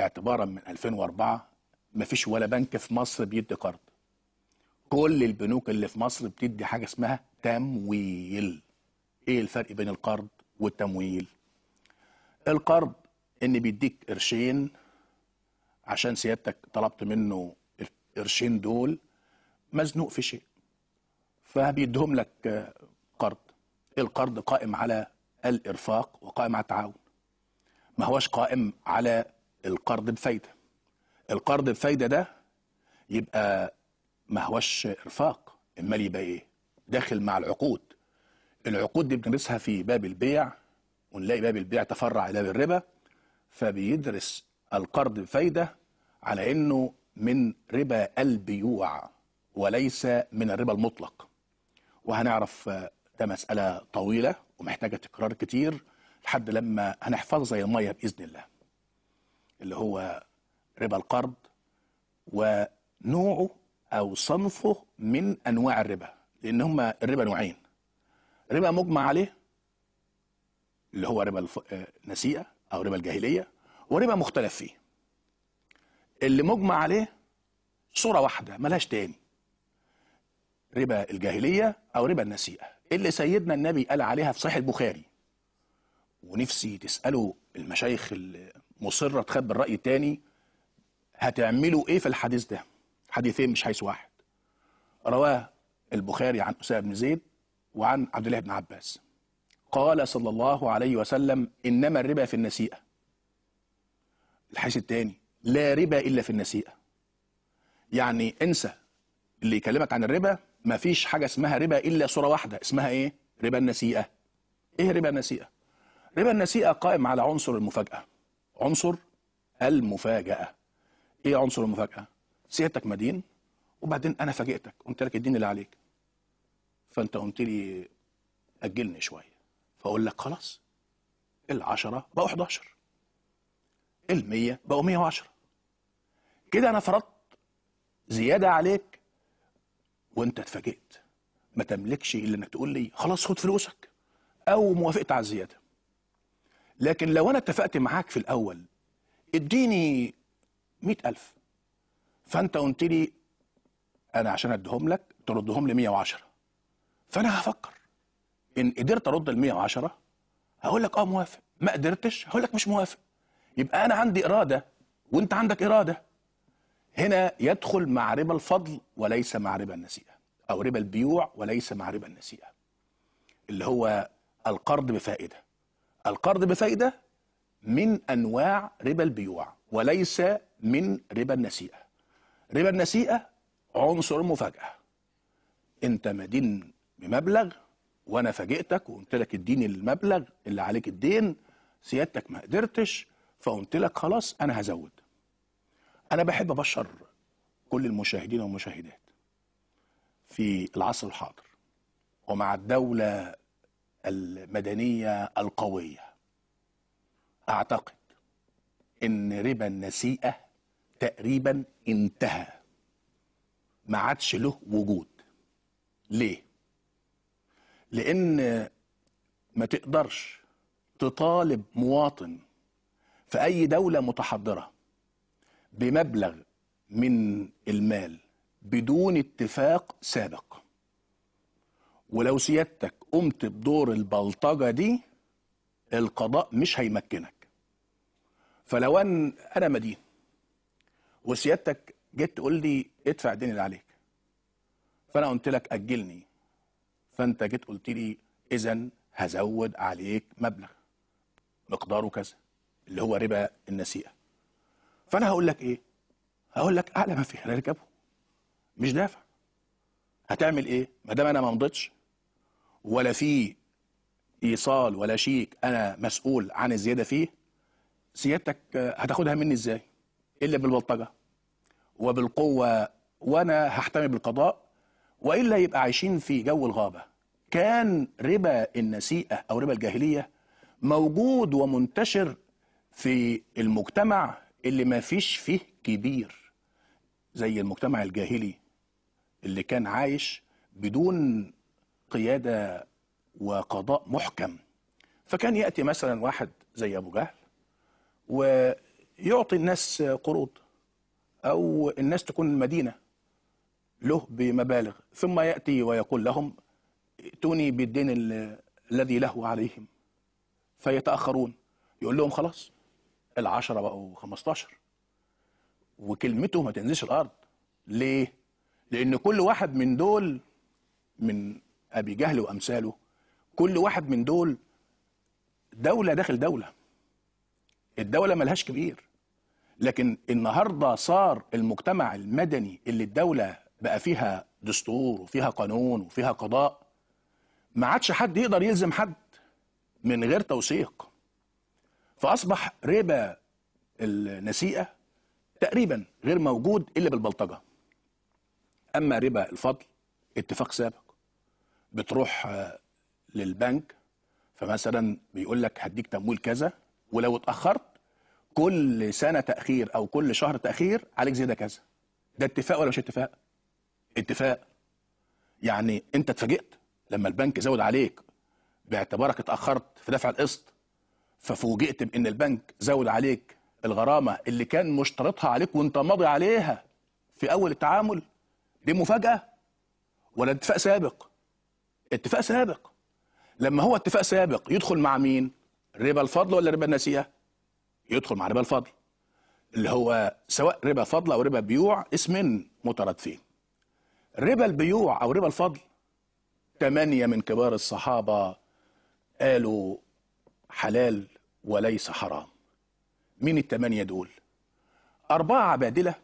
اعتبارا من 2004 ما فيش ولا بنك في مصر بيدي قرض كل البنوك اللي في مصر بتدي حاجه اسمها تمويل ايه الفرق بين القرض والتمويل القرض ان بيديك قرشين عشان سيادتك طلبت منه القرشين دول مزنوق في شيء فبيديهم لك قرض القرض قائم على الإرفاق وقائم على التعاون ما هوش قائم على القرض بفايده القرض بفايده ده يبقى ما هوش ارفاق المال يبقى ايه داخل مع العقود العقود دي بندرسها في باب البيع ونلاقي باب البيع تفرع الى باب الربا فبيدرس القرض بفايده على انه من ربا البيوع وليس من الربا المطلق وهنعرف ده مساله طويله ومحتاجه تكرار كتير لحد لما هنحفظها زي الميه باذن الله اللي هو ربا القرض ونوعه أو صنفه من أنواع الربا لأن هما الربا نوعين ربا مجمع عليه اللي هو ربا النسيئة آه، أو ربا الجاهلية وربا مختلف فيه اللي مجمع عليه صورة واحدة ملهاش تاني ربا الجاهلية أو ربا النسيئة اللي سيدنا النبي قال عليها في صحيح البخاري ونفسي تسألوا المشايخ اللي مصره تخبي الراي الثاني هتعملوا ايه في الحديث ده حديثين مش حيث واحد رواه البخاري عن اسامه بن زيد وعن عبد الله بن عباس قال صلى الله عليه وسلم انما الربا في النسيئه الحيث الثاني لا ربا الا في النسيئه يعني انسى اللي يكلمك عن الربا ما فيش حاجه اسمها ربا الا صوره واحده اسمها ايه ربا النسيئه ايه ربا النسيئه ربا النسيئه قائم على عنصر المفاجاه عنصر المفاجأة إيه عنصر المفاجأة؟ سيادتك مدين وبعدين أنا فاجئتك قلت لك اديني اللي عليك فأنت قلت لي أجلني شوية فأقول لك خلاص العشرة بقوا 11 ال100 بقوا 110 كده أنا فرضت زيادة عليك وأنت اتفاجئت ما تملكش إلا إنك تقول لي خلاص خد فلوسك أو موافقت على الزيادة لكن لو انا اتفقت معاك في الاول اديني مئة ألف فأنت قلت لي أنا عشان أديهم لك تردهم لي 110 فأنا هفكر إن قدرت أرد ال 110 هقول لك أه موافق ما قدرتش هقول لك مش موافق يبقى أنا عندي إرادة وأنت عندك إرادة هنا يدخل مع ربا الفضل وليس مع ربا النسيئة أو ربا البيوع وليس مع ربا النسيئة اللي هو القرض بفائدة القرض بفايدة من أنواع ربا البيوع وليس من ربا النسيئة ربا النسيئة عنصر مفاجأة أنت مدين بمبلغ وأنا فاجئتك وقلت لك اديني المبلغ اللي عليك الدين سيادتك ما قدرتش فقلت لك خلاص أنا هزود أنا بحب أبشر كل المشاهدين والمشاهدات في العصر الحاضر ومع الدولة المدنية القوية أعتقد إن ربا النسيئة تقريبا انتهى ما عادش له وجود ليه؟ لأن ما تقدرش تطالب مواطن في أي دولة متحضرة بمبلغ من المال بدون اتفاق سابق ولو سيادتك قمت بدور البلطجه دي القضاء مش هيمكنك فلو ان انا مدين وسيادتك جيت تقول لي ادفع الدين اللي عليك فانا قلت لك اجلني فانت جيت قلت لي اذا هزود عليك مبلغ مقداره كذا اللي هو ربا النسيئه فانا هقول لك ايه هقول لك اعلى ما في خلال ركبه مش دافع هتعمل ايه ما دام انا ما مضيتش ولا في ايصال ولا شيك انا مسؤول عن الزياده فيه سيادتك هتاخدها مني ازاي الا بالبلطجه وبالقوه وانا هحتمي بالقضاء والا يبقى عايشين في جو الغابه كان ربا النسيئه او ربا الجاهليه موجود ومنتشر في المجتمع اللي ما فيش فيه كبير زي المجتمع الجاهلي اللي كان عايش بدون قيادة وقضاء محكم فكان يأتي مثلا واحد زي أبو جهل ويعطي الناس قروض أو الناس تكون المدينة له بمبالغ ثم يأتي ويقول لهم ائتوني بالدين الذي له عليهم فيتأخرون يقول لهم خلاص العشرة بقوا 15 وكلمته ما تنزلش الأرض ليه؟ لأن كل واحد من دول من أبي جهل وأمثاله كل واحد من دول دولة داخل دولة الدولة ملهاش كبير لكن النهاردة صار المجتمع المدني اللي الدولة بقى فيها دستور وفيها قانون وفيها قضاء ما عادش حد يقدر يلزم حد من غير توثيق فأصبح ربا النسيئة تقريبا غير موجود إلا بالبلطجة أما ربا الفضل اتفاق سابق بتروح آه، للبنك فمثلا بيقول لك هديك تمويل كذا ولو اتاخرت كل سنه تاخير او كل شهر تاخير عليك زياده كذا ده اتفاق ولا مش اتفاق اتفاق يعني انت اتفاجئت لما البنك زود عليك باعتبارك اتاخرت في دفع القسط ففوجئت بان البنك زود عليك الغرامه اللي كان مشترطها عليك وانت ماضي عليها في اول التعامل دي مفاجاه ولا اتفاق سابق اتفاق سابق لما هو اتفاق سابق يدخل مع مين ربا الفضل ولا ربا النسيئه يدخل مع ربا الفضل اللي هو سواء ربا فضل او ربا بيوع اسمين مترادفين ربا البيوع او ربا الفضل ثمانية من كبار الصحابة قالوا حلال وليس حرام مين الثمانية دول أربعة عبادلة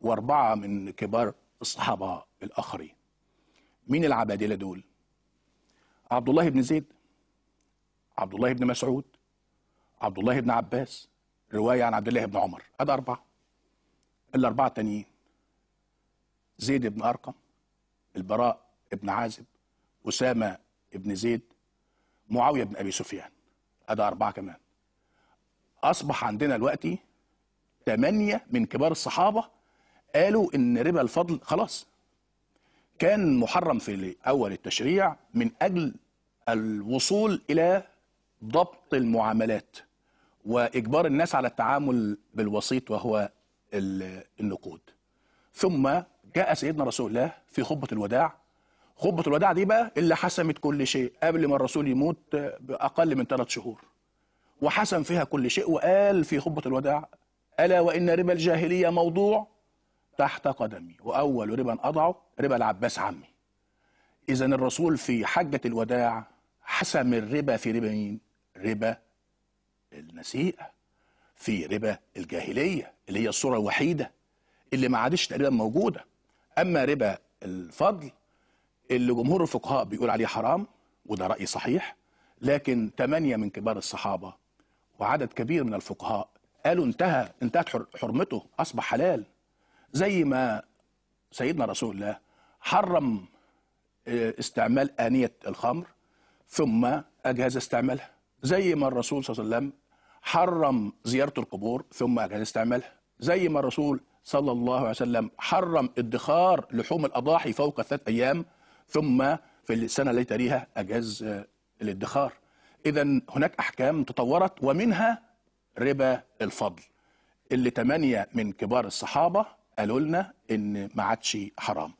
وأربعة من كبار الصحابة الآخرين مين العبادلة دول عبد الله بن زيد عبد الله بن مسعود عبد الله بن عباس رواية عن عبد الله بن عمر هذا أربعة الأربعة التانيين زيد بن أرقم البراء بن عازب أسامة بن زيد معاوية بن أبي سفيان هذا أربعة كمان أصبح عندنا دلوقتي ثمانية من كبار الصحابة قالوا إن ربا الفضل خلاص كان محرم في أول التشريع من أجل الوصول إلى ضبط المعاملات وإجبار الناس على التعامل بالوسيط وهو النقود ثم جاء سيدنا رسول الله في خطبة الوداع خطبة الوداع دي بقى اللي حسمت كل شيء قبل ما الرسول يموت بأقل من ثلاث شهور وحسم فيها كل شيء وقال في خطبة الوداع ألا وإن ربا الجاهلية موضوع تحت قدمي وأول ربا أضعه ربا العباس عمي إذا الرسول في حجة الوداع حسم الربا في ربا مين؟ ربا النسيئة في ربا الجاهلية اللي هي الصورة الوحيدة اللي ما عادش تقريبا موجودة أما ربا الفضل اللي جمهور الفقهاء بيقول عليه حرام وده رأي صحيح لكن ثمانية من كبار الصحابة وعدد كبير من الفقهاء قالوا انتهى انتهت حرمته أصبح حلال زي ما سيدنا رسول الله حرم آه، استعمال آنية الخمر ثم أجهز استعمالها زي ما الرسول صلى الله عليه وسلم حرم زيارة القبور ثم أجهز استعمالها زي ما الرسول صلى الله عليه وسلم حرم ادخار لحوم الأضاحي فوق ثلاث أيام ثم في السنة التي تليها أجهز آه، الادخار إذا هناك أحكام تطورت ومنها ربا الفضل اللي تمانية من كبار الصحابة قالوا لنا ان ما عادش حرام